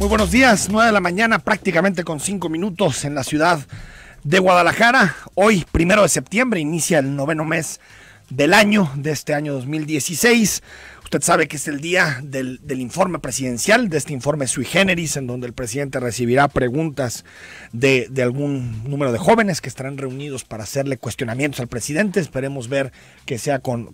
Muy buenos días, 9 de la mañana, prácticamente con 5 minutos en la ciudad de Guadalajara. Hoy, primero de septiembre, inicia el noveno mes del año, de este año 2016. Usted sabe que es el día del, informe presidencial, de este informe sui generis, en donde el presidente recibirá preguntas de, algún número de jóvenes que estarán reunidos para hacerle cuestionamientos al presidente. Esperemos ver que sea con,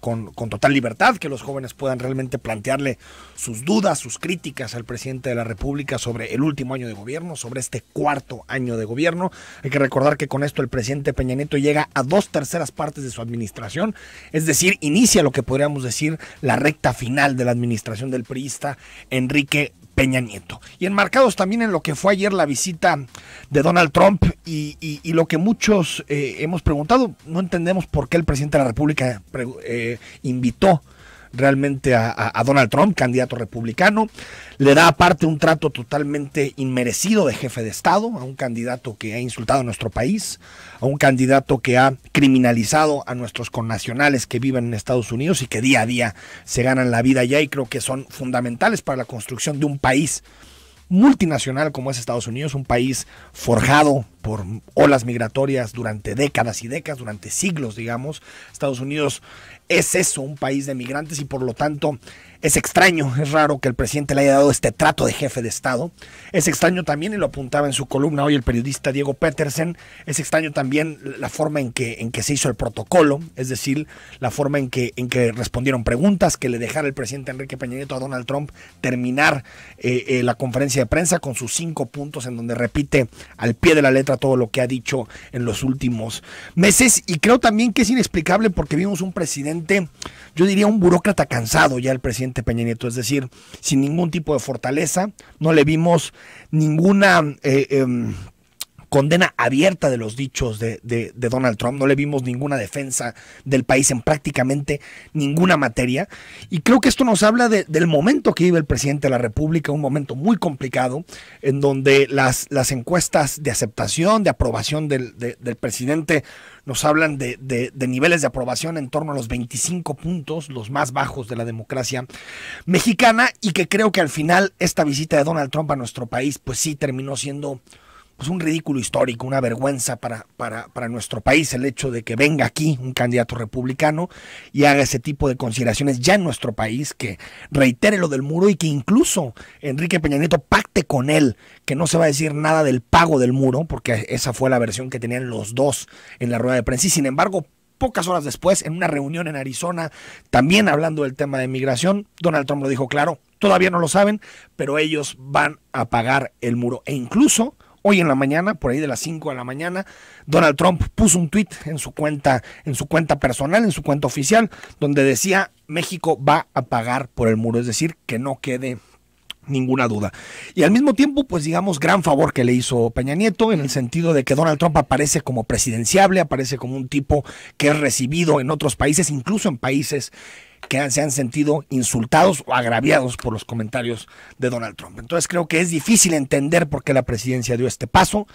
total libertad, que los jóvenes puedan realmente plantearle sus dudas, sus críticas al presidente de la República sobre el último año de gobierno, sobre este cuarto año de gobierno. Hay que recordar que con esto el presidente Peña Nieto llega a dos terceras partes de su administración, es decir, inicia lo que podríamos decir la recta final final de la administración del priista Enrique Peña Nieto. Y enmarcados también en lo que fue ayer la visita de Donald Trump y, lo que muchos eh, hemos preguntado, no entendemos por qué el presidente de la República eh, invitó realmente a, Donald Trump, candidato republicano. Le da aparte un trato totalmente inmerecido de jefe de Estado a un candidato que ha insultado a nuestro país, a un candidato que ha criminalizado a nuestros connacionales que viven en Estados Unidos y que día a día se ganan la vida allá y creo que son fundamentales para la construcción de un país multinacional como es Estados Unidos, un país forjado por olas migratorias durante décadas y décadas, durante siglos, digamos. Estados Unidos es eso, un país de migrantes y por lo tanto es extraño, es raro que el presidente le haya dado este trato de jefe de Estado. Es extraño también, y lo apuntaba en su columna hoy el periodista Diego Petersen, es extraño también la forma en que, en que se hizo el protocolo, es decir, la forma en que, en que respondieron preguntas, que le dejara el presidente Enrique Peña Nieto a Donald Trump terminar eh, eh, la conferencia de prensa con sus cinco puntos en donde repite al pie de la letra todo lo que ha dicho en los últimos meses. Y creo también que es inexplicable porque vimos un presidente, yo diría un burócrata cansado ya el presidente Peña Nieto, es decir, sin ningún tipo de fortaleza, no le vimos ninguna... Eh, em, condena abierta de los dichos de, Donald Trump. No le vimos ninguna defensa del país en prácticamente ninguna materia. Y creo que esto nos habla del momento que vive el presidente de la República, un momento muy complicado, en donde las, encuestas de aceptación, de aprobación del, presidente nos hablan de, de, niveles de aprobación en torno a los 25 puntos, los más bajos de la democracia mexicana, y que creo que al final esta visita de Donald Trump a nuestro país, pues sí terminó siendo pues un ridículo histórico, una vergüenza para, para, nuestro país el hecho de que venga aquí un candidato republicano y haga ese tipo de consideraciones ya en nuestro país, que reitere lo del muro y que incluso Enrique Peña Nieto pacte con él, que no se va a decir nada del pago del muro, porque esa fue la versión que tenían los dos en la rueda de prensa y sin embargo pocas horas después, en una reunión en Arizona, también hablando del tema de migración, Donald Trump lo dijo claro, todavía no lo saben, pero ellos van a pagar el muro. E incluso hoy en la mañana, por ahí de las 5 de la mañana, Donald Trump puso un tuit en su cuenta, en su cuenta personal, en su cuenta oficial, donde decía México va a pagar por el muro, es decir, que no quede ninguna duda. Y al mismo tiempo, pues digamos, gran favor que le hizo Peña Nieto en el sentido de que Donald Trump aparece como presidenciable, aparece como un tipo que es recibido en otros países, incluso en países que se han sentido insultados o agraviados por los comentarios de Donald Trump. Entonces creo que es difícil entender por qué la presidencia dio este paso.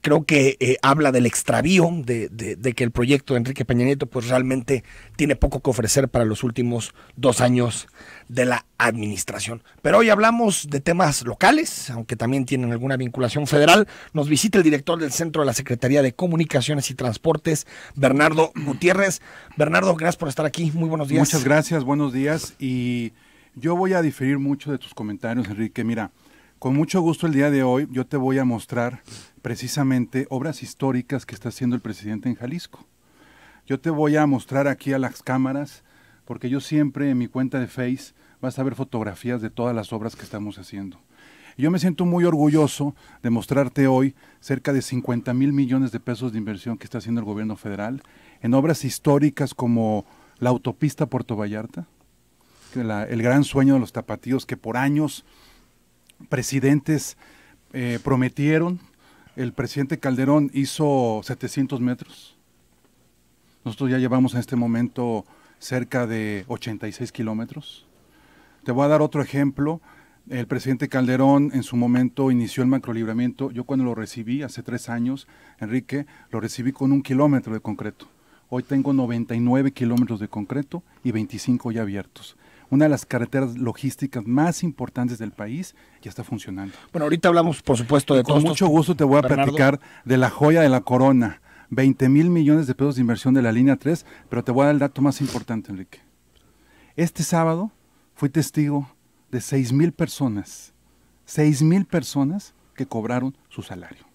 Creo que eh, habla del extravío, de, que el proyecto de Enrique Peña Nieto pues realmente tiene poco que ofrecer para los últimos dos años de la administración. Pero hoy hablamos de temas locales, aunque también tienen alguna vinculación federal. Nos visita el director del Centro de la Secretaría de Comunicaciones y Transportes, Bernardo Gutiérrez. Bernardo, gracias por estar aquí. Muy buenos días. Muchas gracias, buenos días. Y yo voy a diferir mucho de tus comentarios, Enrique. Mira, con mucho gusto el día de hoy yo te voy a mostrar precisamente obras históricas que está haciendo el presidente en Jalisco. Yo te voy a mostrar aquí a las cámaras porque yo siempre en mi cuenta de Face vas a ver fotografías de todas las obras que estamos haciendo. yo me siento muy orgulloso de mostrarte hoy cerca de 50 mil millones de pesos de inversión que está haciendo el gobierno federal en obras históricas como la autopista Puerto Vallarta, el gran sueño de los tapatíos que por años presidentes eh, prometieron. El presidente Calderón hizo 700 metros. Nosotros ya llevamos en este momento cerca de 86 kilómetros. Te voy a dar otro ejemplo. El presidente Calderón en su momento inició el macrolibramiento. Yo cuando lo recibí hace tres años, Enrique, lo recibí con un kilómetro de concreto. Hoy tengo 99 kilómetros de concreto y 25 ya abiertos una de las carreteras logísticas más importantes del país, ya está funcionando. Bueno, ahorita hablamos, por supuesto, de Con mucho gusto te voy a platicar de la joya de la corona, 20 mil millones de pesos de inversión de la línea 3, pero te voy a dar el dato más importante, Enrique. Este sábado fui testigo de 6 mil personas, 6 mil personas que cobraron su salario.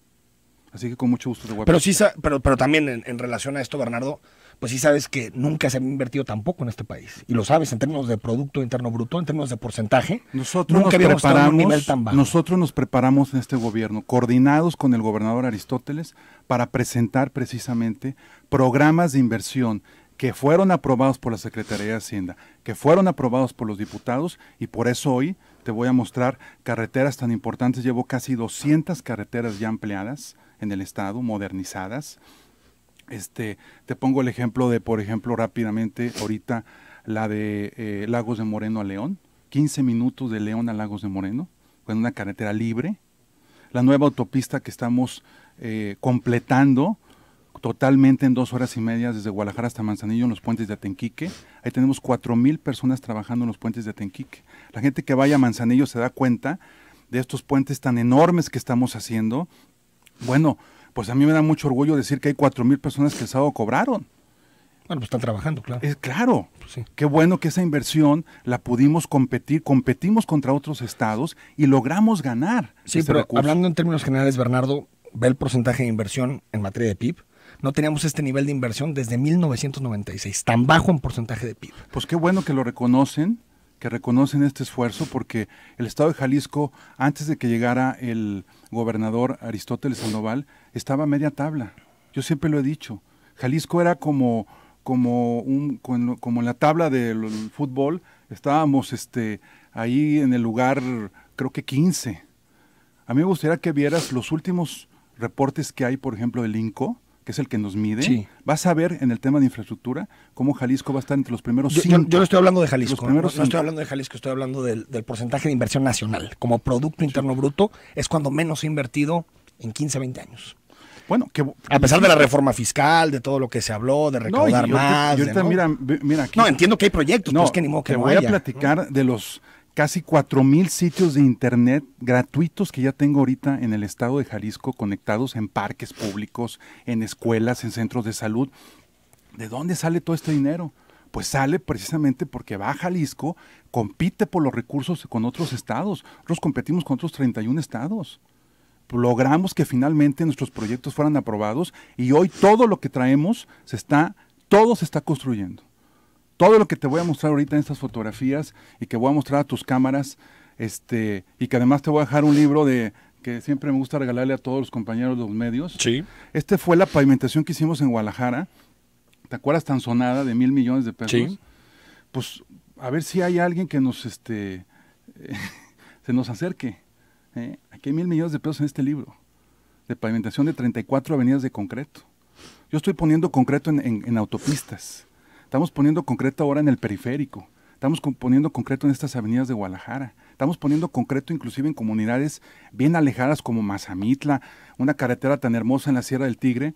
Así que con mucho gusto te voy a Pero, sí, pero, pero también en, relación a esto, Bernardo, pues sí sabes que nunca se ha invertido tampoco en este país. Y lo sabes en términos de Producto Interno Bruto, en términos de porcentaje. Nosotros nunca nos un nivel tan bajo. Nosotros nos preparamos en este gobierno, coordinados con el gobernador Aristóteles, para presentar precisamente programas de inversión que fueron aprobados por la Secretaría de Hacienda, que fueron aprobados por los diputados y por eso hoy te voy a mostrar carreteras tan importantes. Llevo casi 200 carreteras ya ampliadas, en el Estado, modernizadas. Este, te pongo el ejemplo de, por ejemplo, rápidamente, ahorita la de eh, Lagos de Moreno a León, 15 minutos de León a Lagos de Moreno, con una carretera libre. La nueva autopista que estamos eh, completando totalmente en dos horas y media desde Guadalajara hasta Manzanillo en los puentes de Atenquique. Ahí tenemos mil personas trabajando en los puentes de Atenquique. La gente que vaya a Manzanillo se da cuenta de estos puentes tan enormes que estamos haciendo, bueno, pues a mí me da mucho orgullo decir que hay cuatro mil personas que el sábado cobraron. Bueno, pues están trabajando, claro. Es claro. Pues sí. Qué bueno que esa inversión la pudimos competir, competimos contra otros estados y logramos ganar. Sí, pero hablando en términos generales, Bernardo, ve el porcentaje de inversión en materia de PIB. No teníamos este nivel de inversión desde 1996, tan bajo en porcentaje de PIB. Pues qué bueno que lo reconocen que reconocen este esfuerzo porque el Estado de Jalisco, antes de que llegara el gobernador Aristóteles Sandoval, estaba a media tabla. Yo siempre lo he dicho. Jalisco era como, como, un, como en la tabla del fútbol, estábamos este, ahí en el lugar, creo que 15. A mí me gustaría que vieras los últimos reportes que hay, por ejemplo, del INCO, que es el que nos mide, va vas a ver en el tema de infraestructura cómo Jalisco va a estar entre los primeros yo, cinco. Yo, no estoy hablando de Jalisco, no, estoy hablando de Jalisco, estoy hablando del, porcentaje de inversión nacional. Como Producto Interno Bruto es cuando menos he invertido en 15, 20 años. Bueno, que, a pesar de la reforma fiscal, de todo lo que se habló, de recaudar más. ¿no? Mira, no, entiendo que hay proyectos, no, pero es que ni modo que te voy a platicar de los casi 4.000 sitios de internet gratuitos que ya tengo ahorita en el estado de Jalisco conectados en parques públicos, en escuelas, en centros de salud. ¿De dónde sale todo este dinero? Pues sale precisamente porque va a Jalisco, compite por los recursos con otros estados. Nosotros competimos con otros 31 estados logramos que finalmente nuestros proyectos fueran aprobados y hoy todo lo que traemos se está, todo se está construyendo todo lo que te voy a mostrar ahorita en estas fotografías y que voy a mostrar a tus cámaras, este, y que además te voy a dejar un libro de que siempre me gusta regalarle a todos los compañeros de los medios. Sí. Este fue la pavimentación que hicimos en Guadalajara. ¿Te acuerdas tan sonada de mil millones de pesos? Pues a ver si hay alguien que nos este se nos acerque. ¿eh? Aquí hay mil millones de pesos en este libro de pavimentación de 34 avenidas de concreto. Yo estoy poniendo concreto en autopistas. Estamos poniendo concreto ahora en el periférico. Estamos poniendo concreto en estas avenidas de Guadalajara. Estamos poniendo concreto inclusive en comunidades bien alejadas como Mazamitla, una carretera tan hermosa en la Sierra del Tigre,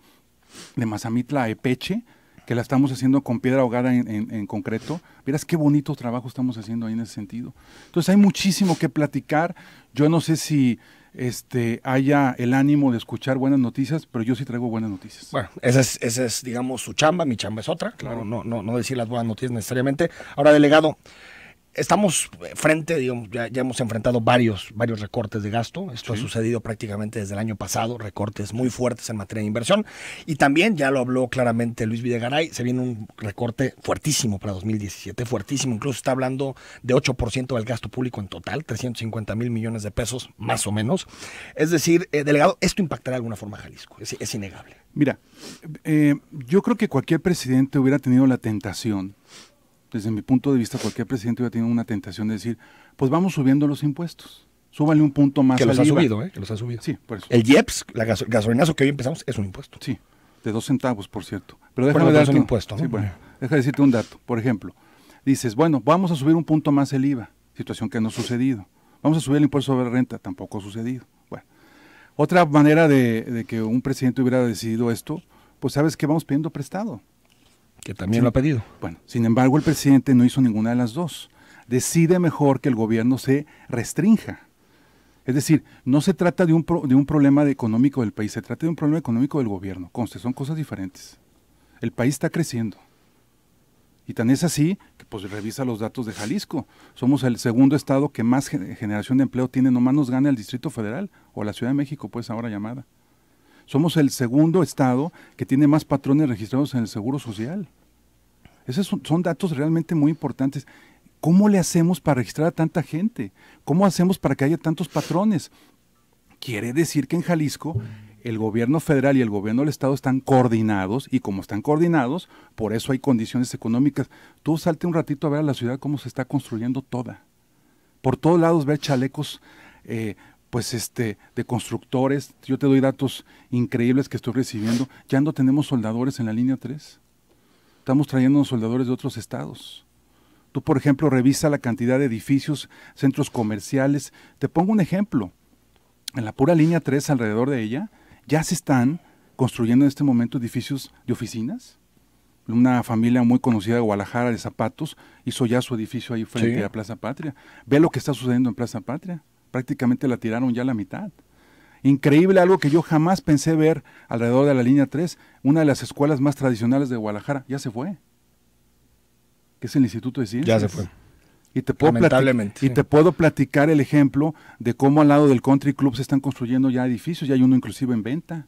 de Mazamitla a Epeche, que la estamos haciendo con piedra ahogada en, concreto. Verás qué bonito trabajo estamos haciendo ahí en ese sentido. Entonces hay muchísimo que platicar. Yo no sé si este, haya el ánimo de escuchar buenas noticias, pero yo sí traigo buenas noticias. Bueno, esa es, esa es digamos, su chamba, mi chamba es otra, claro, no, no, no decir las buenas noticias necesariamente. Ahora, delegado, Estamos eh, frente, digamos, ya, hemos enfrentado varios, varios recortes de gasto. Esto ha sucedido prácticamente desde el año pasado, recortes muy fuertes en materia de inversión. Y también, ya lo habló claramente Luis Videgaray, se viene un recorte fuertísimo para 2017, fuertísimo. Incluso está hablando de 8% del gasto público en total, 350 mil millones de pesos, más o menos. Es decir, eh, delegado, esto impactará de alguna forma a Jalisco, es, innegable. Mira, eh, yo creo que cualquier presidente hubiera tenido la tentación desde mi punto de vista, cualquier presidente hubiera tenido una tentación de decir, pues vamos subiendo los impuestos. Súbale un punto más. Que los ha subido, ¿eh? Que los ha subido. Sí, por eso. El IEPS, la gasolinazo que hoy empezamos, es un impuesto. Sí, de dos centavos, por cierto. Pero déjame un impuesto. decirte un dato. Por ejemplo, dices, bueno, vamos a subir un punto más el IVA, situación que no ha sucedido. Vamos a subir el impuesto sobre renta, tampoco ha sucedido. Bueno, otra manera de, de que un presidente hubiera decidido esto, pues sabes que vamos pidiendo prestado. Que también lo ha pedido. Bueno, sin embargo, el presidente no hizo ninguna de las dos. Decide mejor que el gobierno se restrinja. Es decir, no se trata de un, de un problema económico del país, se trata de un problema económico del gobierno. Conste, son cosas diferentes. El país está creciendo. Y tan es así que pues revisa los datos de Jalisco. Somos el segundo estado que más generación de empleo tiene, nomás nos gana el Distrito Federal o la Ciudad de México, pues ahora llamada. Somos el segundo estado que tiene más patrones registrados en el Seguro Social. Esos son, datos realmente muy importantes. ¿Cómo le hacemos para registrar a tanta gente? ¿Cómo hacemos para que haya tantos patrones? Quiere decir que en Jalisco el gobierno federal y el gobierno del estado están coordinados y como están coordinados, por eso hay condiciones económicas. Tú salte un ratito a ver a la ciudad cómo se está construyendo toda. Por todos lados ver chalecos eh, pues este, de constructores. Yo te doy datos increíbles que estoy recibiendo. Ya no tenemos soldadores en la línea 3. Estamos trayendo soldadores de otros estados. Tú, por ejemplo, revisa la cantidad de edificios, centros comerciales. Te pongo un ejemplo. En la pura línea 3, alrededor de ella, ya se están construyendo en este momento edificios de oficinas. Una familia muy conocida de Guadalajara de zapatos hizo ya su edificio ahí frente a Plaza Patria. Ve lo que está sucediendo en Plaza Patria prácticamente la tiraron ya la mitad. Increíble algo que yo jamás pensé ver alrededor de la línea 3, una de las escuelas más tradicionales de Guadalajara, ya se fue. ¿Qué es el Instituto de Ciencias. Ya se fue. Y te, puedo Lamentablemente, y te puedo platicar el ejemplo de cómo al lado del country club se están construyendo ya edificios, ya hay uno inclusive en venta.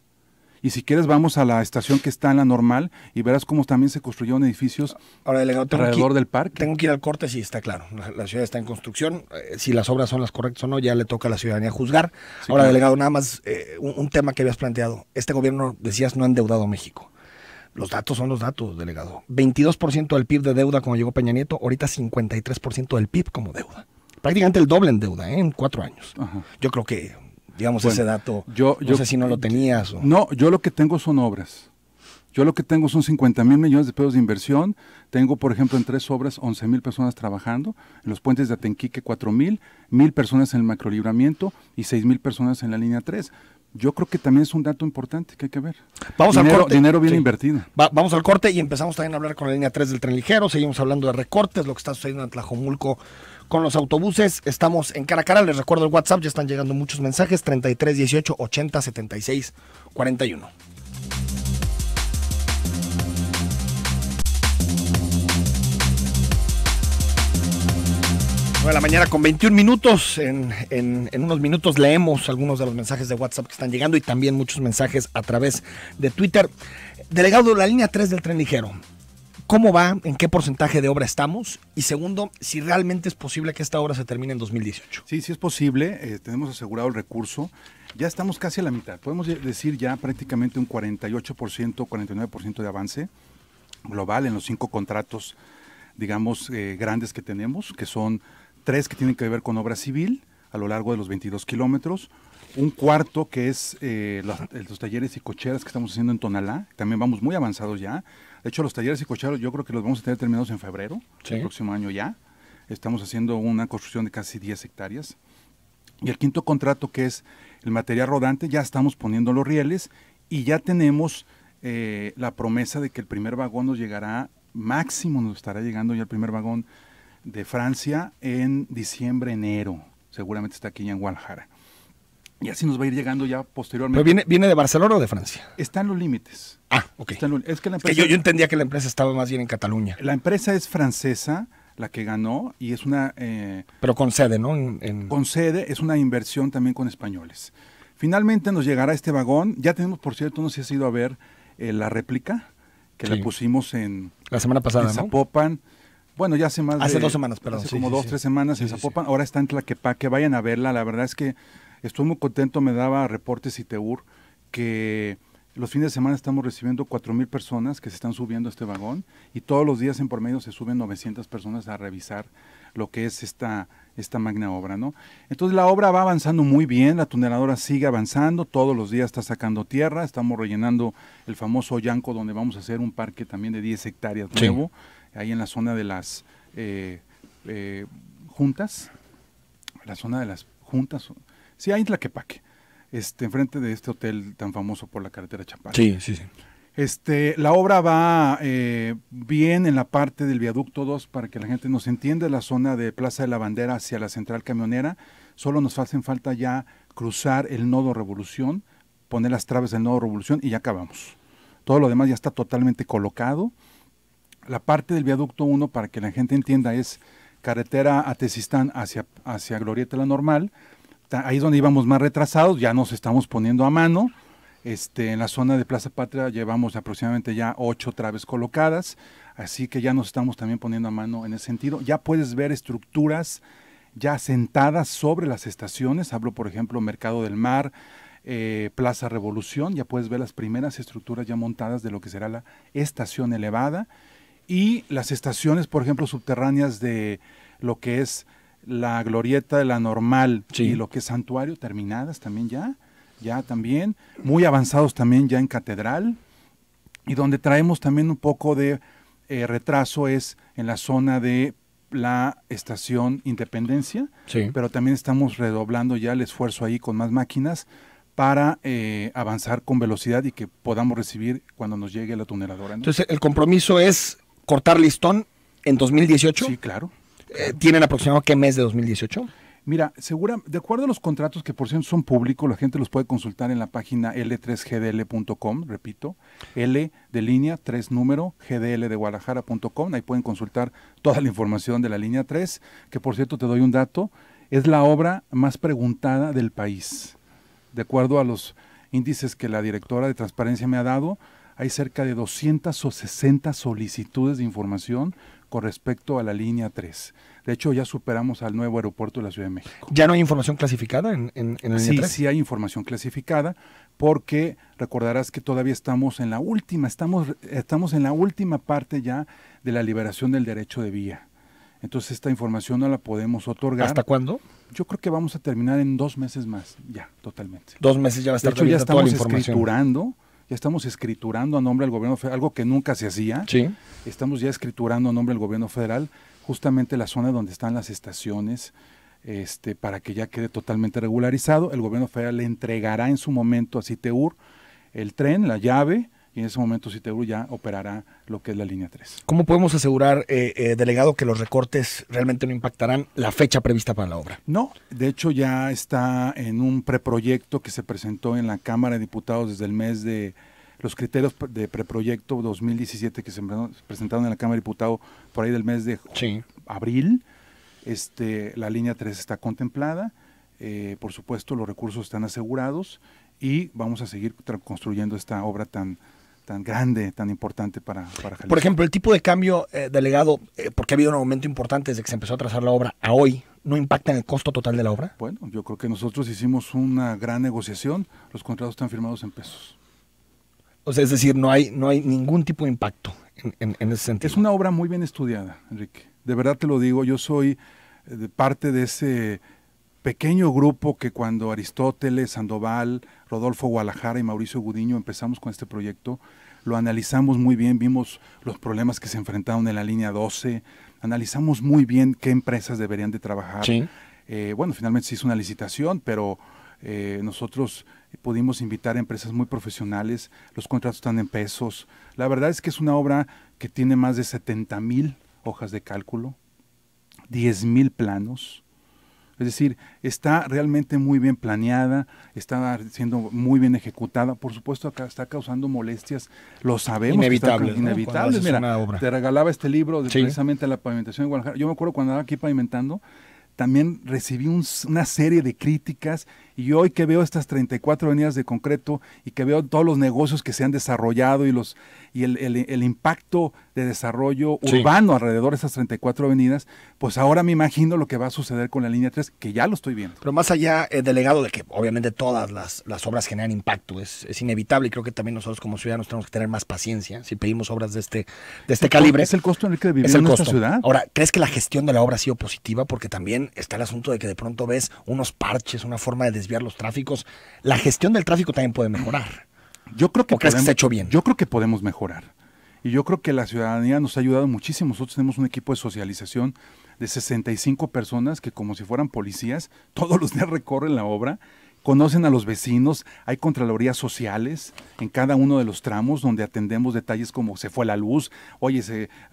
Y si quieres, vamos a la estación que está en la normal y verás cómo también se construyeron edificios Ahora, delegado, alrededor del parque. Tengo que ir al corte, sí, está claro. La, ciudad está en construcción. Eh, si las obras son las correctas o no, ya le toca a la ciudadanía juzgar. Ahora, delegado, nada más eh, un, tema que habías planteado. Este gobierno, decías, no ha endeudado a México. Los datos son los datos, delegado. 22% del PIB de deuda cuando llegó Peña Nieto, ahorita 53% del PIB como deuda. Prácticamente el doble en deuda ¿eh? en cuatro años. Yo creo que digamos, ese dato. Yo, no sé si no lo tenías. O... No, yo lo que tengo son obras. Yo lo que tengo son 50 mil millones de pesos de inversión. Tengo, por ejemplo, en tres obras 11 mil personas trabajando. En los puentes de Atenquique 4 mil, mil personas en el macrolibramiento y 6 mil personas en la línea 3. Yo creo que también es un dato importante que hay que ver. Vamos al corte. Dinero bien invertido. vamos al corte y empezamos también a hablar con la línea 3 del tren ligero. Seguimos hablando de recortes, lo que está sucediendo en Tlajomulco con los autobuses. Estamos en cara a cara. Les recuerdo el WhatsApp, ya están llegando muchos mensajes: 33 18 80 76 41. la mañana con 21 minutos. En, en, unos minutos leemos algunos de los mensajes de WhatsApp que están llegando y también muchos mensajes a través de Twitter. Delegado de la línea 3 del tren ligero cómo va, en qué porcentaje de obra estamos y segundo, si realmente es posible que esta obra se termine en 2018. Sí, sí es posible, eh, tenemos asegurado el recurso, ya estamos casi a la mitad, podemos decir ya prácticamente un 48%, 49% de avance global en los cinco contratos, digamos, eh, grandes que tenemos, que son tres que tienen que ver con obra civil, a lo largo de los 22 kilómetros. Un cuarto que es eh, eh, los, talleres y cocheras que estamos haciendo en Tonalá. También vamos muy avanzados ya. De hecho, los talleres y cocheras yo creo que los vamos a tener terminados en febrero, ¿Sí? el próximo año ya. Estamos haciendo una construcción de casi 10 hectáreas. Y el quinto contrato que es el material rodante, ya estamos poniendo los rieles y ya tenemos eh, la promesa de que el primer vagón nos llegará, máximo nos estará llegando ya el primer vagón de Francia en diciembre, enero seguramente está aquí en Guadalajara. Y así nos va a ir llegando ya posteriormente. viene, viene de Barcelona o de Francia? Está en los límites. Ah, ok. es que, yo, entendía que la empresa estaba más bien en Cataluña. La empresa es francesa, la que ganó, y es una... Eh, Pero con sede, ¿no? En, Con sede, es una inversión también con españoles. Finalmente nos llegará este vagón. Ya tenemos, por cierto, no sé si has ido a ver eh, la réplica que le pusimos en... La semana pasada, en Zapopan. Bueno, ya hace más Hace dos semanas, perdón. Hace como dos, tres semanas en Zapopan. Ahora está en que Vayan a verla. La verdad es que estoy muy contento. Me daba reportes y Teur que los fines de semana estamos recibiendo 4.000 personas que se están subiendo a este vagón y todos los días en promedio se suben 900 personas a revisar lo que es esta esta magna obra, ¿no? Entonces la obra va avanzando muy bien, la tuneladora sigue avanzando, todos los días está sacando tierra, estamos rellenando el famoso Yanco donde vamos a hacer un parque también de 10 hectáreas nuevo, ahí en la zona de las eh, eh, juntas, la zona de las juntas, sí, ahí en Tlaquepaque, este, enfrente de este hotel tan famoso por la carretera Chapala. Sí, sí, sí. Este, la obra va eh, bien en la parte del viaducto 2 para que la gente nos entienda, la zona de Plaza de la Bandera hacia la central camionera. Solo nos hacen falta ya cruzar el nodo Revolución, poner las traves del nodo Revolución y ya acabamos. Todo lo demás ya está totalmente colocado. La parte del viaducto 1, para que la gente entienda, es carretera a hacia, hacia Glorieta la Normal. Ahí es donde íbamos más retrasados, ya nos estamos poniendo a mano este, en la zona de Plaza Patria llevamos aproximadamente ya ocho traves colocadas, así que ya nos estamos también poniendo a mano en ese sentido. Ya puedes ver estructuras ya sentadas sobre las estaciones, hablo por ejemplo Mercado del Mar, eh, Plaza Revolución, ya puedes ver las primeras estructuras ya montadas de lo que será la estación elevada y las estaciones, por ejemplo, subterráneas de lo que es la glorieta de la normal y lo que es santuario, terminadas también ya ya también, muy avanzados también ya en catedral, y donde traemos también un poco de eh, retraso es en la zona de la estación Independencia, pero también estamos redoblando ya el esfuerzo ahí con más máquinas para eh, avanzar con velocidad y que podamos recibir cuando nos llegue la tuneladora. Entonces, el compromiso es cortar listón en 2018. Sí, claro. Eh, ¿Tienen aproximado qué mes de 2018? Mira, segura, de acuerdo a los contratos que por cierto son públicos, la gente los puede consultar en la página l3gdl.com, repito, l de línea 3 número gdl de guadalajara.com, ahí pueden consultar toda la información de la línea 3, que por cierto te doy un dato, es la obra más preguntada del país. De acuerdo a los índices que la directora de transparencia me ha dado, hay cerca de 260 solicitudes de información con respecto a la línea 3. De hecho, ya superamos al nuevo aeropuerto de la Ciudad de México. ¿Ya no hay información clasificada en, en, en Sí, sí hay información clasificada, porque recordarás que todavía estamos en la última, estamos, estamos en la última parte ya de la liberación del derecho de vía. Entonces esta información no la podemos otorgar. ¿Hasta cuándo? Yo creo que vamos a terminar en dos meses más, ya, totalmente. Dos meses ya va a estar. De hecho, ya estamos escriturando, ya estamos escriturando a nombre del gobierno federal, algo que nunca se hacía. Sí. Estamos ya escriturando a nombre del gobierno federal justamente la zona donde están las estaciones, este, para que ya quede totalmente regularizado. El gobierno federal le entregará en su momento a Citeur el tren, la llave, y en ese momento Citeur ya operará lo que es la línea 3. ¿Cómo podemos asegurar, eh, eh, delegado, que los recortes realmente no impactarán la fecha prevista para la obra? No, de hecho ya está en un preproyecto que se presentó en la Cámara de Diputados desde el mes de los criterios de preproyecto 2017 que se presentaron en la Cámara de Diputados por ahí del mes de abril. Este, la línea 3 está contemplada, eh, por supuesto los recursos están asegurados y vamos a seguir construyendo esta obra tan, tan grande, tan importante para, Jalisco. Por ejemplo, el tipo de cambio eh, delegado, eh, porque ha habido un aumento importante desde que se empezó a trazar la obra a hoy, ¿no impacta en el costo total de la obra? Bueno, yo creo que nosotros hicimos una gran negociación, los contratos están firmados en pesos. O sea, es decir, no hay, no hay ningún tipo de impacto en, ese sentido. Es una obra muy bien estudiada, Enrique. De verdad te lo digo, yo soy eh, parte de ese pequeño grupo que cuando Aristóteles, Sandoval, Rodolfo Guadalajara y Mauricio Gudiño empezamos con este proyecto, lo analizamos muy bien, vimos los problemas que se enfrentaron en la línea 12, analizamos muy bien qué empresas deberían de trabajar. Eh, bueno, finalmente se hizo una licitación, pero eh, nosotros pudimos invitar a empresas muy profesionales, los contratos están en pesos. La verdad es que es una obra que tiene más de 70 mil hojas de cálculo, 10 mil planos. Es decir, está realmente muy bien planeada, está siendo muy bien ejecutada. Por supuesto, acá está causando molestias, lo sabemos. inevitable inevitable Mira, te regalaba este libro de, precisamente la pavimentación de Guadalajara. Yo me acuerdo cuando andaba aquí pavimentando, también recibí una serie de críticas y hoy que veo estas 34 avenidas de concreto y que veo todos los negocios que se han desarrollado y los y el, impacto de desarrollo urbano alrededor de esas 34 avenidas, pues ahora me imagino lo que va a suceder con la línea 3, que ya lo estoy viendo. Pero más allá, eh, delegado, de que obviamente todas las, obras generan impacto, es, inevitable y creo que también nosotros como ciudadanos tenemos que tener más paciencia si pedimos obras de este, de este calibre. Es el costo en el que vivimos en nuestra ciudad. Ahora, ¿crees que la gestión de la obra ha sido positiva? Porque también está el asunto de que de pronto ves unos parches, una forma de desviar los tráficos. La gestión del tráfico también puede mejorar. Yo creo que, que se hecho bien. Yo creo que podemos mejorar. Y yo creo que la ciudadanía nos ha ayudado muchísimo. Nosotros tenemos un equipo de socialización de 65 personas que como si fueran policías, todos los días recorren la obra conocen a los vecinos, hay contralorías sociales en cada uno de los tramos donde atendemos detalles como se fue la luz, oye,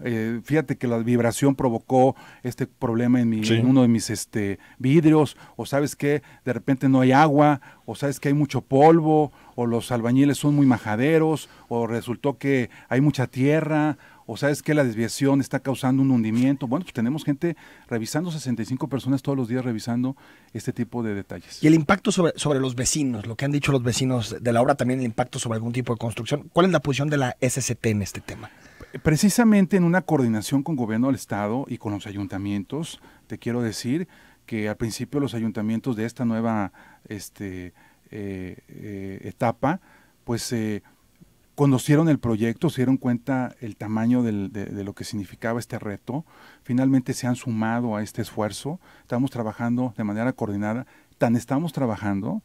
eh, fíjate que la vibración provocó este problema en, uno de mis este, vidrios, o sabes que de repente no hay agua, o sabes que hay mucho polvo, o los albañiles son muy majaderos, o resultó que hay mucha tierra, o sabes que la desviación está causando un hundimiento. Bueno, pues tenemos gente revisando, 65 personas todos los días revisando este tipo de detalles. Y el impacto sobre, los vecinos, lo que han dicho los vecinos de la obra, también el impacto sobre algún tipo de construcción. ¿Cuál es la posición de la SCT en este tema? Precisamente en una coordinación con gobierno del Estado y con los ayuntamientos, te quiero decir que al principio los ayuntamientos de esta nueva este, eh, eh, etapa, pues... Eh, conocieron el proyecto, se dieron cuenta el tamaño de, lo que significaba este reto, finalmente se han sumado a este esfuerzo, estamos trabajando de manera coordinada, tan estamos trabajando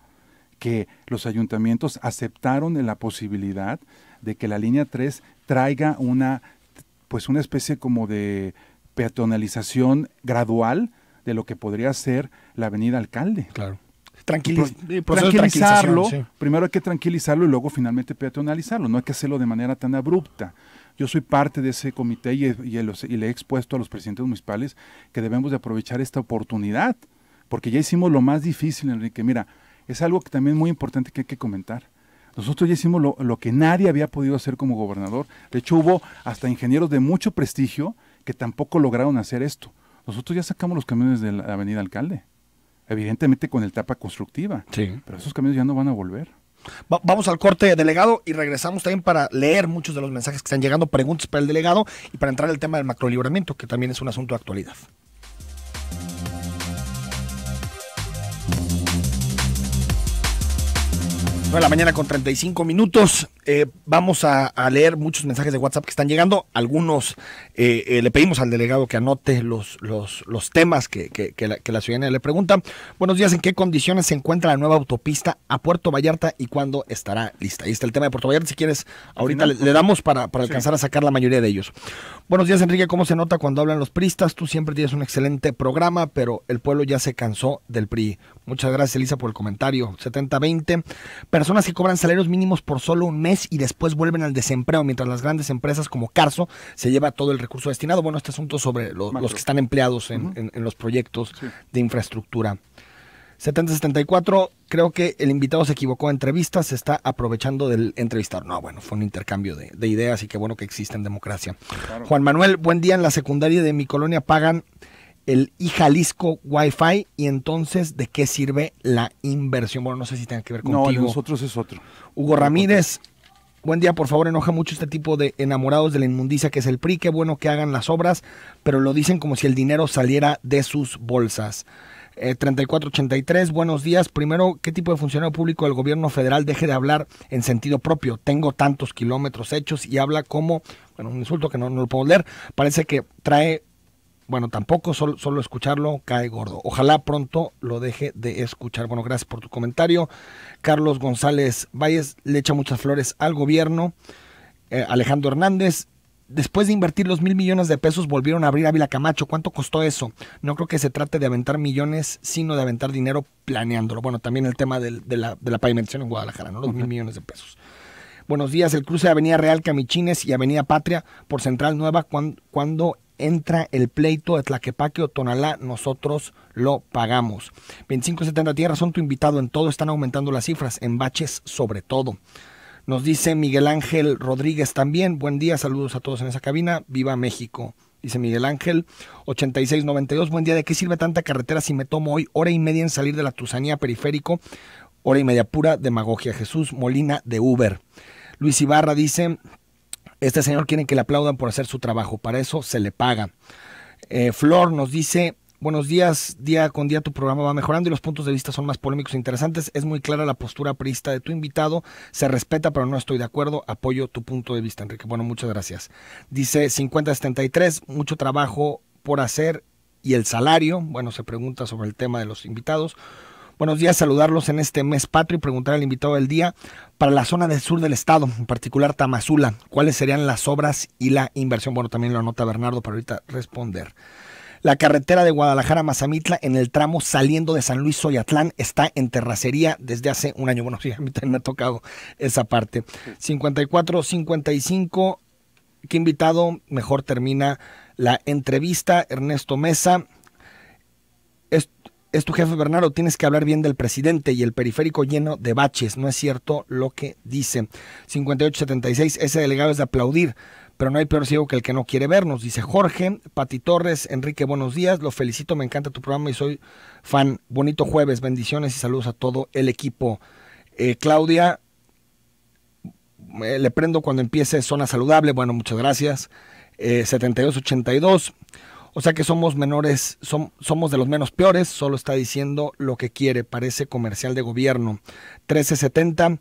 que los ayuntamientos aceptaron la posibilidad de que la línea 3 traiga una, pues una especie como de peatonalización gradual de lo que podría ser la avenida Alcalde. Claro tranquilizarlo. Primero hay que tranquilizarlo y luego finalmente peatonalizarlo. No hay que hacerlo de manera tan abrupta. Yo soy parte de ese comité y, le he expuesto a los presidentes municipales que debemos de aprovechar esta oportunidad, porque ya hicimos lo más difícil, Que Mira, es algo que también es muy importante que hay que comentar. Nosotros ya hicimos lo, que nadie había podido hacer como gobernador. De hecho, hubo hasta ingenieros de mucho prestigio que tampoco lograron hacer esto. Nosotros ya sacamos los camiones de la avenida Alcalde evidentemente con el tapa constructiva. Pero esos cambios ya no van a volver. vamos al corte, delegado, y regresamos también para leer muchos de los mensajes que están llegando, preguntas para el delegado y para entrar al tema del macrolibramiento, que también es un asunto de actualidad. 9 la mañana con 35 minutos. Eh, vamos a, leer muchos mensajes de WhatsApp que están llegando. Algunos eh, eh, le pedimos al delegado que anote los, los, los temas que, que, la, que, ciudadanía le pregunta. Buenos días, ¿en qué condiciones se encuentra la nueva autopista a Puerto Vallarta y cuándo estará lista? Ahí está el tema de Puerto Vallarta. Si quieres, ahorita le, damos para, para alcanzar a sacar la mayoría de ellos. Buenos días, Enrique. ¿Cómo se nota cuando hablan los pristas? Tú siempre tienes un excelente programa, pero el pueblo ya se cansó del PRI. Muchas gracias, Elisa, por el comentario. 70-20 personas que cobran salarios mínimos por solo un mes y después vuelven al desempleo, mientras las grandes empresas como Carso se lleva todo el recurso destinado. Bueno, este asunto sobre los que están empleados en, los proyectos de infraestructura. 7074, creo que el invitado se equivocó a entrevistas, se está aprovechando del entrevistar. No, bueno, fue un intercambio de, ideas y qué bueno que existe en democracia. Juan Manuel, buen día. En la secundaria de mi colonia pagan el Jalisco Wi-Fi y entonces de qué sirve la inversión. Bueno, no sé si tenga que ver contigo. No, nosotros es otro. Hugo Ramírez, Buen día, por favor, enoja mucho este tipo de enamorados de la inmundicia que es el PRI. Qué bueno que hagan las obras, pero lo dicen como si el dinero saliera de sus bolsas. 3483, eh, buenos días. Primero, ¿qué tipo de funcionario público del gobierno federal deje de hablar en sentido propio? Tengo tantos kilómetros hechos y habla como, bueno, un insulto que no lo puedo leer. Parece que trae bueno, tampoco solo, solo, escucharlo cae gordo. Ojalá pronto lo deje de escuchar. Bueno, gracias por tu comentario. Carlos González Valles le echa muchas flores al gobierno. Eh, Alejandro Hernández. Después de invertir los mil millones de pesos, volvieron a abrir Ávila Camacho. ¿Cuánto costó eso? No creo que se trate de aventar millones, sino de aventar dinero planeándolo. Bueno, también el tema de, la, de, la, pavimentación en Guadalajara, ¿no? Los mil millones de pesos. Buenos días, el cruce de Avenida Real Camichines y Avenida Patria por Central Nueva cuando, entra el pleito de Tlaquepaque o Tonalá, nosotros lo pagamos. 2570 Tierra, son tu invitado en todo, están aumentando las cifras, en baches sobre todo. Nos dice Miguel Ángel Rodríguez también, buen día, saludos a todos en esa cabina, viva México. Dice Miguel Ángel, 8692, buen día, ¿de qué sirve tanta carretera si me tomo hoy hora y media en salir de la Tusanía periférico Hora y media pura demagogia. Jesús Molina de Uber. Luis Ibarra dice, este señor quiere que le aplaudan por hacer su trabajo, para eso se le paga. Eh, Flor nos dice, buenos días, día con día tu programa va mejorando y los puntos de vista son más polémicos e interesantes. Es muy clara la postura priista de tu invitado, se respeta, pero no estoy de acuerdo, apoyo tu punto de vista, Enrique. Bueno, muchas gracias. Dice 5073, mucho trabajo por hacer y el salario, bueno, se pregunta sobre el tema de los invitados. Buenos días, saludarlos en este mes patrio y preguntar al invitado del día para la zona del sur del estado, en particular Tamazula, cuáles serían las obras y la inversión. Bueno, también lo anota Bernardo para ahorita responder. La carretera de Guadalajara a Mazamitla en el tramo saliendo de San Luis Soyatlán está en terracería desde hace un año. Bueno, sí, a mí también me ha tocado esa parte. 54, 55, qué invitado mejor termina la entrevista. Ernesto Mesa, es tu jefe Bernardo, tienes que hablar bien del presidente y el periférico lleno de baches, no es cierto lo que dice. 5876, ese delegado es de aplaudir, pero no hay peor ciego que el que no quiere vernos, dice Jorge, Pati Torres, Enrique, buenos días, lo felicito, me encanta tu programa y soy fan. Bonito jueves, bendiciones y saludos a todo el equipo. Eh, Claudia, eh, le prendo cuando empiece Zona Saludable, bueno, muchas gracias. 7282. Eh, o sea que somos menores, somos de los menos peores, solo está diciendo lo que quiere, parece comercial de gobierno. 1370.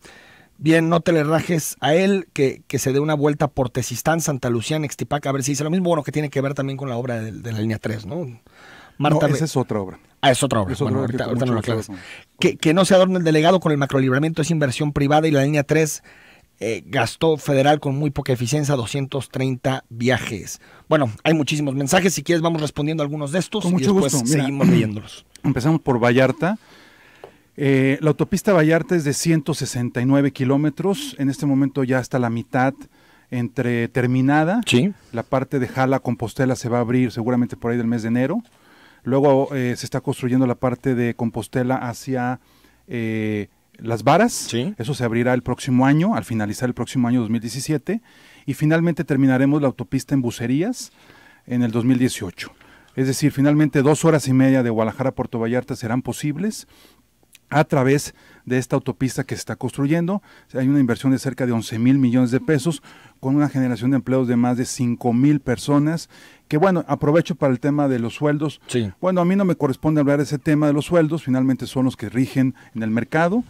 Bien, no te le rajes a él, que, que se dé una vuelta por Tesistán, Santa Lucía, Nextipac, a ver si dice lo mismo, bueno, que tiene que ver también con la obra de, la línea 3, ¿no? Marta, esa es otra obra. Ah, es otra obra. ahorita, no lo Que, que, no se adorne el delegado con el macrolibramiento es inversión privada y la línea 3 eh, gastó federal con muy poca eficiencia 230 viajes. Bueno, hay muchísimos mensajes. Si quieres, vamos respondiendo algunos de estos con mucho y después gusto. seguimos leyéndolos. Empezamos por Vallarta. Eh, la autopista Vallarta es de 169 kilómetros. En este momento ya está la mitad entre terminada. Sí. La parte de Jala Compostela se va a abrir seguramente por ahí del mes de enero. Luego eh, se está construyendo la parte de Compostela hacia las varas. Eso se abrirá el próximo año, al finalizar el próximo año 2017. Y finalmente terminaremos la autopista en Bucerías en el 2018. Es decir, finalmente dos horas y media de Guadalajara a Puerto Vallarta serán posibles a través de esta autopista que se está construyendo. Hay una inversión de cerca de 11 mil millones de pesos con una generación de empleos de más de 5 mil personas. Que bueno, aprovecho para el tema de los sueldos. Bueno, a mí no me corresponde hablar de ese tema de los sueldos, finalmente son los que rigen en el mercado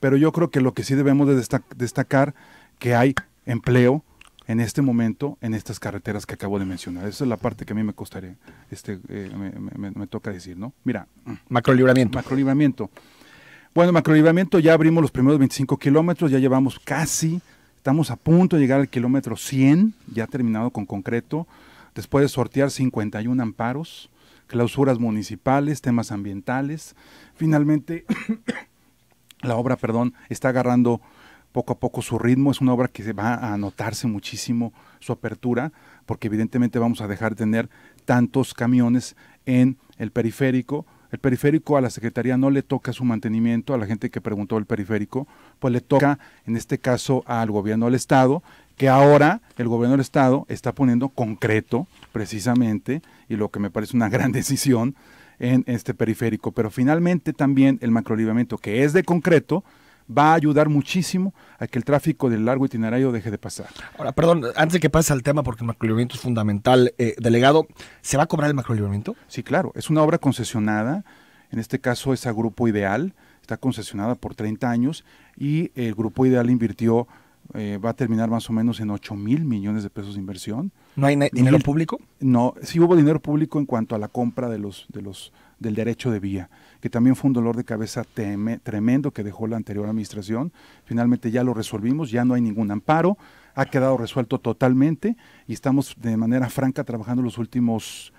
pero yo creo que lo que sí debemos de destacar que hay empleo en este momento en estas carreteras que acabo de mencionar. Esa es la parte que a mí me costaría, este, eh, me, me, toca decir, ¿no? Mira. Mm. Macrolibramiento. Macrolibramiento. Bueno, macrolibramiento ya abrimos los primeros 25 kilómetros, ya llevamos casi, estamos a punto de llegar al kilómetro 100, ya terminado con concreto, después de sortear 51 amparos, clausuras municipales, temas ambientales, finalmente la obra, perdón, está agarrando poco a poco su ritmo. Es una obra que va a notarse muchísimo su apertura, porque evidentemente vamos a dejar de tener tantos camiones en el periférico. El periférico a la Secretaría no le toca su mantenimiento, a la gente que preguntó el periférico, pues le toca en este caso al gobierno del Estado, que ahora el gobierno del Estado está poniendo concreto precisamente, y lo que me parece una gran decisión, en este periférico. Pero finalmente también el macrolivamiento, que es de concreto, va a ayudar muchísimo a que el tráfico del largo itinerario deje de pasar. Ahora, perdón, antes de que pase al tema, porque el macrolibramiento es fundamental, eh, delegado, ¿se va a cobrar el macrolibramiento? Sí, claro, es una obra concesionada, en este caso es a Grupo Ideal, está concesionada por 30 años y el Grupo Ideal invirtió eh, va a terminar más o menos en 8 mil millones de pesos de inversión. ¿No hay dinero público? No, sí hubo dinero público en cuanto a la compra de los, de los, del derecho de vía, que también fue un dolor de cabeza tremendo que dejó la anterior administración. Finalmente ya lo resolvimos, ya no hay ningún amparo, ha quedado resuelto totalmente y estamos de manera franca trabajando los últimos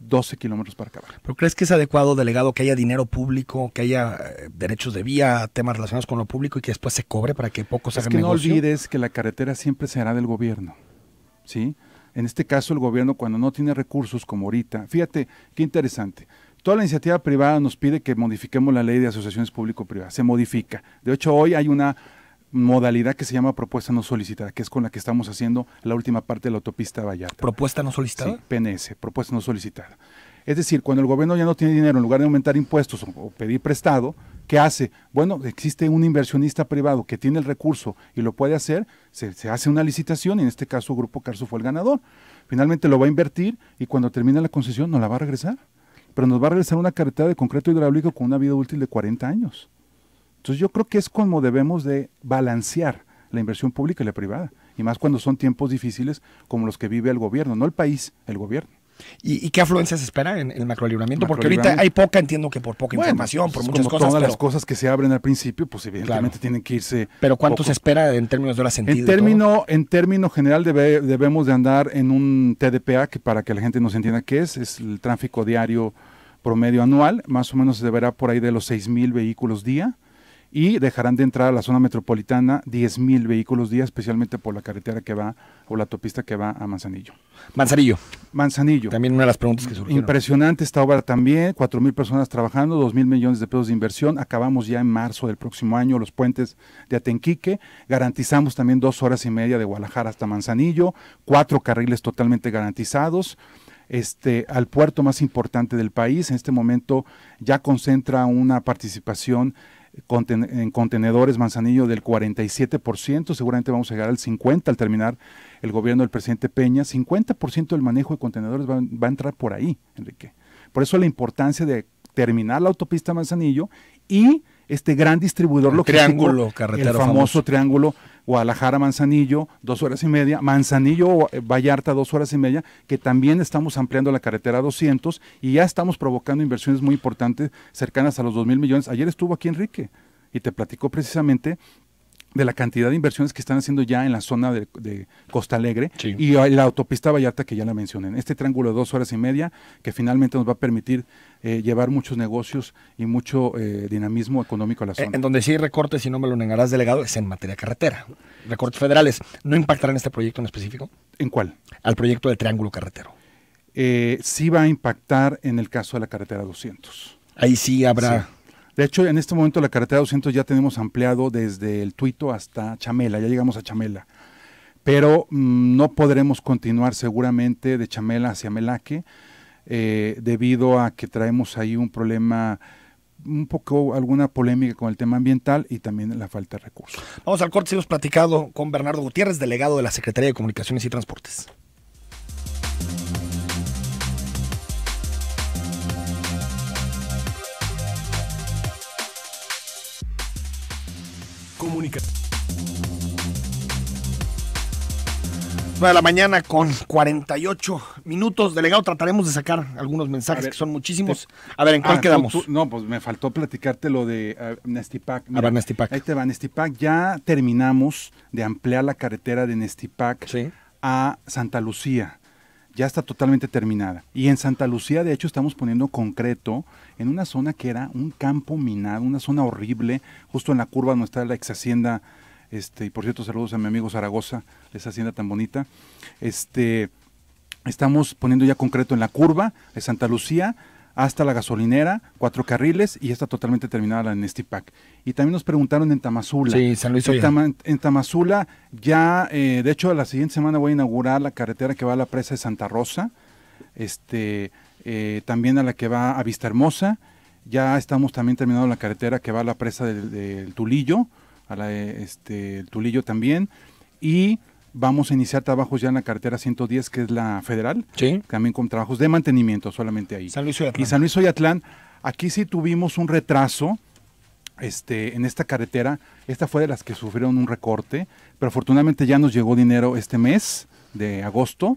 12 kilómetros para acabar. ¿Pero crees que es adecuado, delegado, que haya dinero público, que haya eh, derechos de vía, temas relacionados con lo público y que después se cobre para que pocos hagan negocio? Es que no olvides que la carretera siempre será del gobierno, ¿sí? En este caso, el gobierno cuando no tiene recursos, como ahorita, fíjate qué interesante. Toda la iniciativa privada nos pide que modifiquemos la ley de asociaciones público-privadas. Se modifica. De hecho, hoy hay una modalidad que se llama propuesta no solicitada, que es con la que estamos haciendo la última parte de la autopista Vallarta. ¿Propuesta no solicitada? PNS, propuesta no solicitada. Es decir, cuando el gobierno ya no tiene dinero, en lugar de aumentar impuestos o pedir prestado, ¿qué hace? Bueno, existe un inversionista privado que tiene el recurso y lo puede hacer, se, hace una licitación y en este caso Grupo Carso fue el ganador. Finalmente lo va a invertir y cuando termine la concesión no la va a regresar, pero nos va a regresar una carretera de concreto hidráulico con una vida útil de 40 años. Entonces yo creo que es como debemos de balancear la inversión pública y la privada, y más cuando son tiempos difíciles como los que vive el gobierno, no el país, el gobierno. ¿Y, qué afluencia se espera en, el macrolibramiento? Porque ahorita hay poca, entiendo que por poca información, pues por muchas cosas. Todas las cosas que se abren al principio, pues evidentemente tienen que irse. Pero ¿cuánto se espera en términos de la sentido? En término, en término general debemos de andar en un TDPA, que para que la gente nos entienda qué es, es el tráfico diario promedio anual, más o menos se deberá por ahí de los 6.000 vehículos día y dejarán de entrar a la zona metropolitana 10.000 vehículos día, especialmente por la carretera que va o la autopista que va a Manzanillo. Manzanillo. Manzanillo. También una de las preguntas que surgieron. Impresionante esta obra también, mil personas trabajando, mil millones de pesos de inversión. Acabamos ya en marzo del próximo año los puentes de Atenquique. Garantizamos también dos horas y media de Guadalajara hasta Manzanillo, cuatro carriles totalmente garantizados. Este, al puerto más importante del país, en este momento ya concentra una participación en contenedores Manzanillo del 47%, seguramente vamos a llegar al 50% al terminar el gobierno del presidente Peña, 50% del manejo de contenedores va, a entrar por ahí, Enrique. Por eso la importancia de terminar la autopista Manzanillo y este gran distribuidor lo triángulo carretero el famoso, triángulo Guadalajara, Manzanillo, dos horas y media, Manzanillo, eh, Vallarta, dos horas y media, que también estamos ampliando la carretera 200 y ya estamos provocando inversiones muy importantes cercanas a los 2 mil millones. Ayer estuvo aquí Enrique y te platicó precisamente de la cantidad de inversiones que están haciendo ya en la zona de, Costa Alegre y la autopista Vallarta que ya la mencioné. Este triángulo de dos horas y media que finalmente nos va a permitir eh, llevar muchos negocios y mucho eh, dinamismo económico a la eh, zona. En donde sí hay recortes, si no me lo negarás, delegado, es en materia carretera. Recortes federales. ¿No impactarán este proyecto en específico? ¿En cuál? Al proyecto del triángulo carretero. sí va a impactar en el caso de la carretera 200. Ahí sí habrá... De hecho, en este momento la carretera 200 ya tenemos ampliado desde el Tuito hasta Chamela, ya llegamos a Chamela. Pero mm, no podremos continuar seguramente de Chamela hacia Melaque, eh, debido a que traemos ahí un problema un poco alguna polémica con el tema ambiental y también la falta de recursos. Vamos al corte, hemos platicado con Bernardo Gutiérrez, delegado de la Secretaría de Comunicaciones y Transportes. Comunica. Bueno, la mañana con 48 minutos. Delegado, trataremos de sacar algunos mensajes que son muchísimos. A ver, ¿en cuál ah, quedamos? no, pues me faltó platicarte lo de uh, Nestipac. Ah, Mira, a ver, Nestipac. Ahí te va, Nestipac. Ya terminamos de ampliar la carretera de Nestipac a Santa Lucía ya está totalmente terminada. Y en Santa Lucía, de hecho, estamos poniendo concreto en una zona que era un campo minado, una zona horrible, justo en la curva donde está la ex hacienda, este, y por cierto, saludos a mi amigo Zaragoza, esa hacienda tan bonita. Este, estamos poniendo ya concreto en la curva de Santa Lucía, hasta la gasolinera, cuatro carriles y está totalmente terminada en Pack. Y también nos preguntaron en Tamazula. Sí, en, Tamazula ya, eh, de hecho, la siguiente semana voy a inaugurar la carretera que va a la presa de Santa Rosa, este, eh, también a la que va a Vista Hermosa. Ya estamos también terminando la carretera que va a la presa del, Tulillo, a la, este, Tulillo también. Y Vamos a iniciar trabajos ya en la carretera 110, que es la federal. Sí. También con trabajos de mantenimiento solamente ahí. San Luis Y San Luis Oyatlán, aquí sí tuvimos un retraso este, en esta carretera. Esta fue de las que sufrieron un recorte, pero afortunadamente ya nos llegó dinero este mes de agosto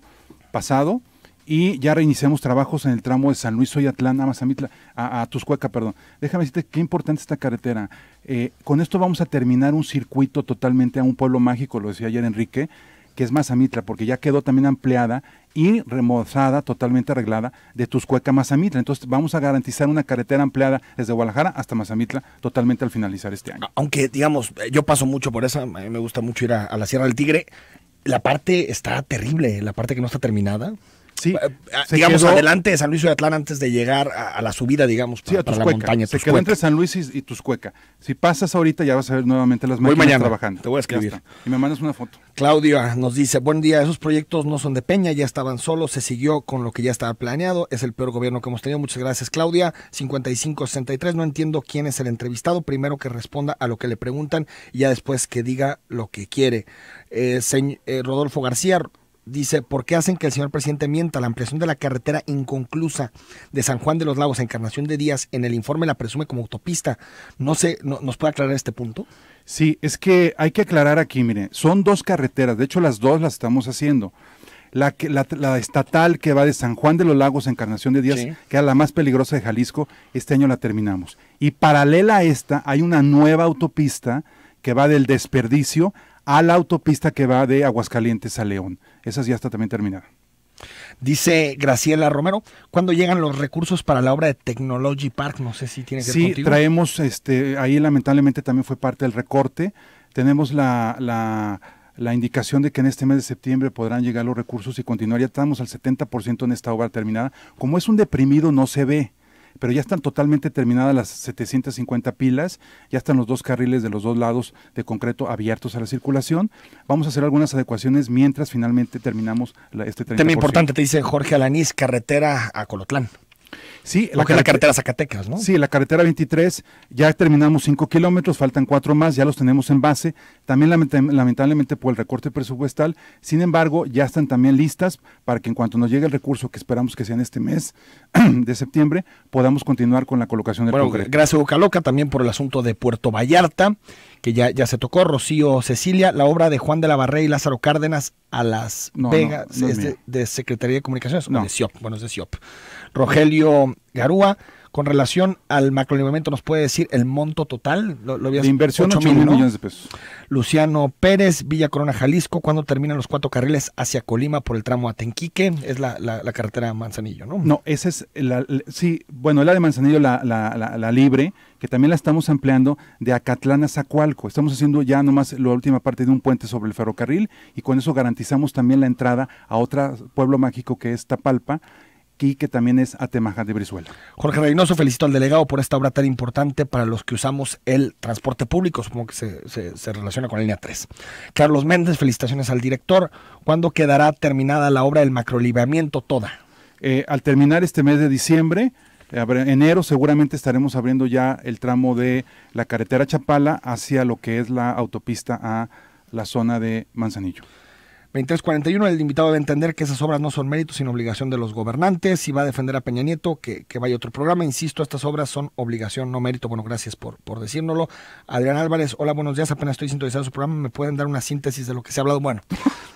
pasado y ya reiniciamos trabajos en el tramo de San Luis Oyatlán a Mazamitla, a, a perdón. Déjame decirte qué importante esta carretera. Eh, con esto vamos a terminar un circuito totalmente a un pueblo mágico, lo decía ayer Enrique, que es Mazamitla, porque ya quedó también ampliada y remozada, totalmente arreglada, de Tuscueca a Mazamitla. Entonces vamos a garantizar una carretera ampliada desde Guadalajara hasta Mazamitla totalmente al finalizar este año. Aunque, digamos, eh, yo paso mucho por esa, me gusta mucho ir a la Sierra del Tigre. La parte está terrible, la parte que no está terminada. Sí, eh, eh, digamos, adelante de San Luis Atlán antes de llegar a, la subida, digamos, para, a la montaña. Se entre San Luis y, Tuscueca. Si pasas ahorita ya vas a ver nuevamente las máquinas mañana, trabajando. Te voy a escribir. Y me mandas una foto. Claudia nos dice, buen día, esos proyectos no son de Peña, ya estaban solos, se siguió con lo que ya estaba planeado, es el peor gobierno que hemos tenido. Muchas gracias, Claudia. 5563, no entiendo quién es el entrevistado, primero que responda a lo que le preguntan y ya después que diga lo que quiere. Eh, señor, Rodolfo García, dice, ¿por qué hacen que el señor presidente mienta? La ampliación de la carretera inconclusa de San Juan de los Lagos a Encarnación de Díaz en el informe la presume como autopista. No sé, ¿nos puede aclarar este punto? Sí, es que hay que aclarar aquí, mire, son dos carreteras, de hecho las dos las estamos haciendo. La, estatal que va de San Juan de los Lagos a Encarnación de Díaz, que es la más peligrosa de Jalisco, este año la terminamos. Y paralela a esta hay una nueva autopista que va del desperdicio a la autopista que va de Aguascalientes a León esas ya está también terminada. Dice Graciela Romero, ¿cuándo llegan los recursos para la obra de Technology Park? No sé si tiene que ver Sí, traemos, este, ahí lamentablemente también fue parte del recorte. Tenemos la, la, indicación de que en este mes de septiembre podrán llegar los recursos y continuaría. estamos al 70% en esta obra terminada. Como es un deprimido, no se ve pero ya están totalmente terminadas las 750 pilas, ya están los dos carriles de los dos lados de concreto abiertos a la circulación. Vamos a hacer algunas adecuaciones mientras finalmente terminamos este Tema importante, te dice Jorge Alanís, carretera a Colotlán. Sí, la, carretera, Zacatecas, ¿no? Sí, la carretera 23, ya terminamos 5 kilómetros, faltan 4 más, ya los tenemos en base, también lamentablemente por el recorte presupuestal, sin embargo, ya están también listas para que en cuanto nos llegue el recurso que esperamos que sea en este mes de septiembre, podamos continuar con la colocación del bueno, concreto. Gracias, Loca, también por el asunto de Puerto Vallarta, que ya, ya se tocó, Rocío Cecilia, la obra de Juan de la Barrera y Lázaro Cárdenas a Las Vegas, de, Secretaría de Comunicaciones, de bueno, es de SIOP. Rogelio Garúa. Con relación al macroalimentamiento, ¿nos puede decir el monto total? Lo, de inversión, 8, millones de pesos. Luciano Pérez, Villa Corona, Jalisco, ¿cuándo terminan los cuatro carriles hacia Colima por el tramo Atenquique? Es la, carretera Manzanillo, ¿no? No, esa es la, sí, bueno, la de Manzanillo, la, libre, que también la estamos ampliando de Acatlán a Zacualco. Estamos haciendo ya nomás la última parte de un puente sobre el ferrocarril y con eso garantizamos también la entrada a otro pueblo mágico que es Tapalpa, que también es Atemajac de Brizuela. Jorge Reynoso, felicito al delegado por esta obra tan importante para los que usamos el transporte público, supongo que se, relaciona con la línea 3. Carlos Méndez, felicitaciones al director. ¿Cuándo quedará terminada la obra del macrolibamiento toda? Eh, al terminar este mes de diciembre, enero seguramente estaremos abriendo ya el tramo de la carretera Chapala hacia lo que es la autopista a la zona de Manzanillo. 2341, el invitado debe entender que esas obras no son méritos sino obligación de los gobernantes. y va a defender a Peña Nieto, que, que vaya otro programa. Insisto, estas obras son obligación, no mérito. Bueno, gracias por, por decírnoslo. Adrián Álvarez, hola, buenos días. Apenas estoy sintonizando su programa. ¿Me pueden dar una síntesis de lo que se ha hablado? Bueno,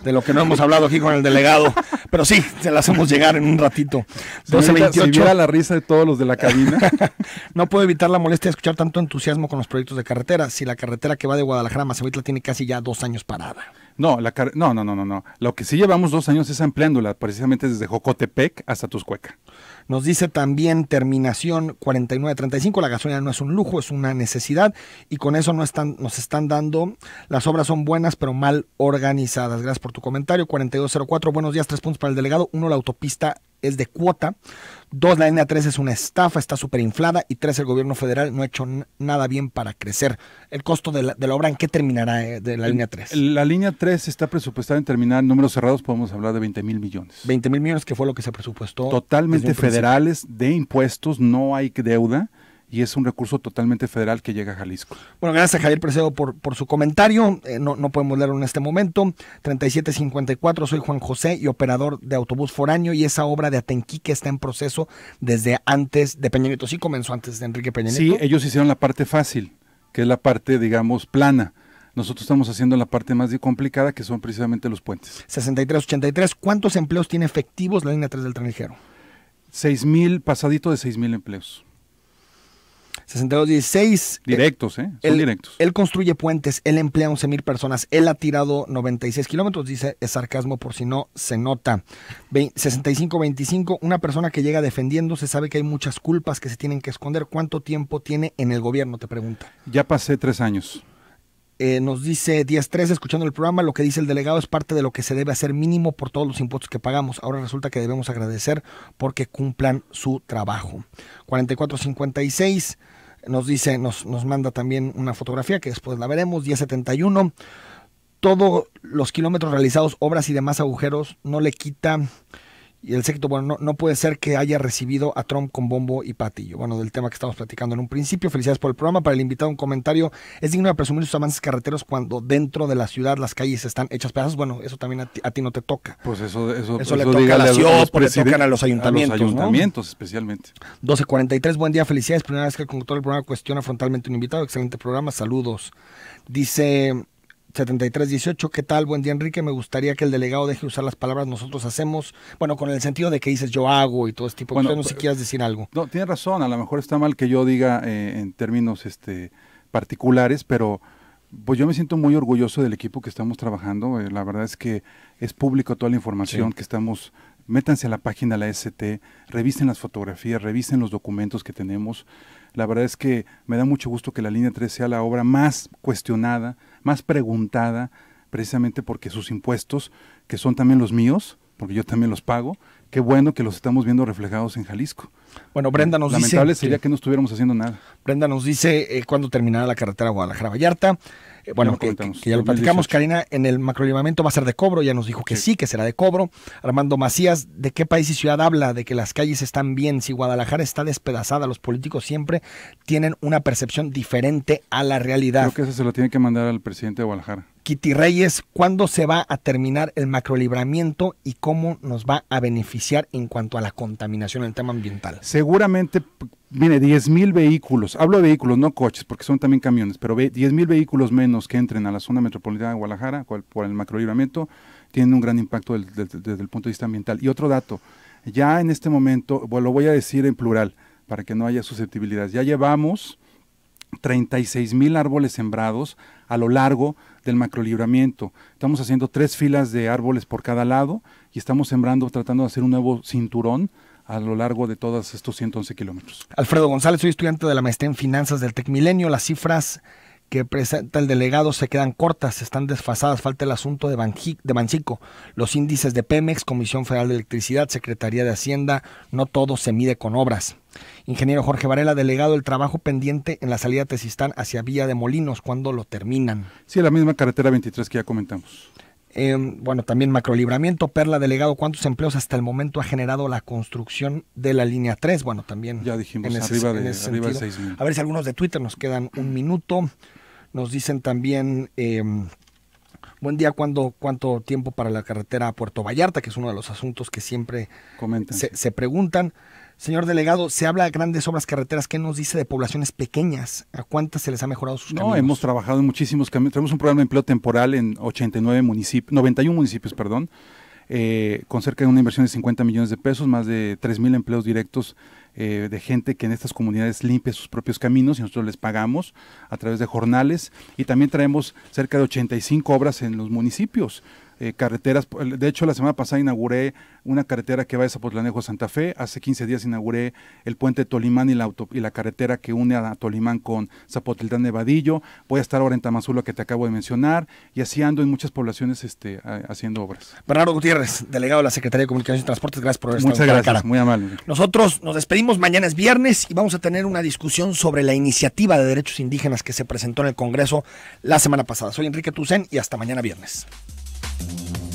de lo que no hemos hablado aquí con el delegado. Pero sí, se la hacemos llegar en un ratito. 1228. Si la risa de todos los de la cabina. no puedo evitar la molestia de escuchar tanto entusiasmo con los proyectos de carretera. Si la carretera que va de Guadalajara a Mazamitla tiene casi ya dos años parada. No, la no, no, no, no, no. Lo que sí llevamos dos años es ampliándola, precisamente desde Jocotepec hasta Tuscueca. Nos dice también terminación 4935, la gasolina no es un lujo, es una necesidad y con eso no están, nos están dando, las obras son buenas pero mal organizadas. Gracias por tu comentario. 4204, buenos días, tres puntos para el delegado. Uno, la autopista es de cuota. Dos, la línea 3 es una estafa, está súper inflada. Y tres, el gobierno federal no ha hecho nada bien para crecer. ¿El costo de la, de la obra en qué terminará eh, de la línea 3? La línea 3 está presupuestada en terminar, números cerrados podemos hablar de 20 mil millones. 20 mil millones que fue lo que se presupuestó. Totalmente federales, de impuestos, no hay deuda y es un recurso totalmente federal que llega a Jalisco. Bueno, gracias Javier Precedo por, su comentario. Eh, no, podemos leerlo en este momento. 3754, soy Juan José y operador de autobús foráneo y esa obra de Atenquique está en proceso desde antes de Peña Nieto. Sí comenzó antes de Enrique Peña Nieto. Sí, ellos hicieron la parte fácil, que es la parte, digamos, plana. Nosotros estamos haciendo la parte más complicada, que son precisamente los puentes. 6383, ¿cuántos empleos tiene efectivos la línea 3 del tren ligero? mil, pasadito de mil empleos. 6216 Directos, ¿eh? ¿eh? Son directos. Él construye puentes, él emplea mil personas, él ha tirado 96 kilómetros, dice, es sarcasmo por si no se nota. 65-25, una persona que llega defendiéndose sabe que hay muchas culpas que se tienen que esconder. ¿Cuánto tiempo tiene en el gobierno? Te pregunta. Ya pasé tres años. Eh, nos dice tres, escuchando el programa, lo que dice el delegado es parte de lo que se debe hacer mínimo por todos los impuestos que pagamos. Ahora resulta que debemos agradecer porque cumplan su trabajo. 44.56 nos dice, nos, nos manda también una fotografía que después la veremos, 71. Todos los kilómetros realizados, obras y demás agujeros, no le quita y el séquito, bueno, no, puede ser que haya recibido a Trump con bombo y patillo. Bueno, del tema que estamos platicando en un principio, felicidades por el programa. Para el invitado, un comentario. Es digno de presumir sus avances carreteros cuando dentro de la ciudad las calles están hechas pedazos. Bueno, eso también a ti, no te toca. Pues eso, eso, le toca a la ciudad, le tocan a los ayuntamientos. A los ayuntamientos, especialmente. 12.43, buen día, felicidades. Primera vez que el conductor del programa cuestiona frontalmente un invitado. Excelente programa, saludos. Dice 7318, ¿qué tal? Buen día Enrique, me gustaría que el delegado deje usar las palabras nosotros hacemos, bueno, con el sentido de que dices yo hago y todo este tipo, no sé si eh, quieras decir algo. No, tiene razón, a lo mejor está mal que yo diga eh, en términos este, particulares, pero pues yo me siento muy orgulloso del equipo que estamos trabajando, eh, la verdad es que es público toda la información que estamos métanse a la página de la ST, revisen las fotografías, revisen los documentos que tenemos. La verdad es que me da mucho gusto que la línea 3 sea la obra más cuestionada, más preguntada precisamente porque sus impuestos, que son también los míos, porque yo también los pago, qué bueno que los estamos viendo reflejados en Jalisco. Bueno, Brenda nos dice... Lamentable sería que, no estuviéramos haciendo nada. Brenda nos dice eh, cuándo terminará la carretera Guadalajara-Vallarta. Eh, bueno, que, ya lo platicamos. Karina, en el macroelevamiento va a ser de cobro, ya nos dijo que sí. que será de cobro. Armando Macías, ¿de qué país y ciudad habla? De que las calles están bien. Si Guadalajara está despedazada, los políticos siempre tienen una percepción diferente a la realidad. Creo que eso se lo tiene que mandar al presidente de Guadalajara. Kitty Reyes, ¿cuándo se va a terminar el macrolibramiento y cómo nos va a beneficiar en cuanto a la contaminación en el tema ambiental? Seguramente, mire, 10.000 vehículos, hablo de vehículos, no coches, porque son también camiones, pero mil vehículos menos que entren a la zona metropolitana de Guadalajara por el macrolibramiento tienen un gran impacto desde, el punto de vista ambiental. Y otro dato, ya en este momento, lo voy a decir en plural para que no haya susceptibilidades, ya llevamos 36 mil árboles sembrados a lo largo del macrolibramiento. Estamos haciendo tres filas de árboles por cada lado y estamos sembrando, tratando de hacer un nuevo cinturón a lo largo de todos estos 111 kilómetros. Alfredo González, soy estudiante de la maestría en finanzas del TecMilenio. Las cifras que presenta el delegado se quedan cortas, están desfasadas, falta el asunto de, Mancico. los índices de Pemex, Comisión Federal de Electricidad, Secretaría de Hacienda, no todo se mide con obras. Ingeniero Jorge Varela, delegado, el trabajo pendiente en la salida de Tesistán hacia Villa de Molinos, ¿cuándo lo terminan? Sí, la misma carretera 23 que ya comentamos. Em, bueno, también macrolibramiento, Perla, delegado, ¿cuántos empleos hasta el momento ha generado la construcción de la línea 3? Bueno, también. Ya dijimos, en ese, arriba, de, A ver si algunos de Twitter nos quedan un minuto. Nos dicen también... Em, buen día, cuando ¿cuánto tiempo para la carretera a Puerto Vallarta? Que es uno de los asuntos que siempre se, preguntan. Señor delegado, se habla de grandes obras carreteras. ¿Qué nos dice de poblaciones pequeñas? ¿A cuántas se les ha mejorado sus caminos? No, hemos trabajado en muchísimos caminos. Tenemos un programa de empleo temporal en 89 municipios, 91 municipios, perdón, eh, con cerca de una inversión de 50 millones de pesos, más de 3.000 mil empleos directos eh, de gente que en estas comunidades limpia sus propios caminos y nosotros les pagamos a través de jornales. Y también traemos cerca de 85 obras en los municipios eh, carreteras. De hecho, la semana pasada inauguré una carretera que va de Zapotlanejo a Santa Fe. Hace 15 días inauguré el puente Tolimán y la, auto, y la carretera que une a Tolimán con Zapotlán de Vadillo. Voy a estar ahora en Tamazula, que te acabo de mencionar. Y así ando en muchas poblaciones este, haciendo obras. Bernardo Gutiérrez, delegado de la Secretaría de Comunicaciones y Transportes, gracias por haber Muchas gracias, muy amable. Nosotros nos despedimos. Mañana es viernes y vamos a tener una discusión sobre la iniciativa de derechos indígenas que se presentó en el Congreso la semana pasada. Soy Enrique Tucen y hasta mañana viernes. Thank you.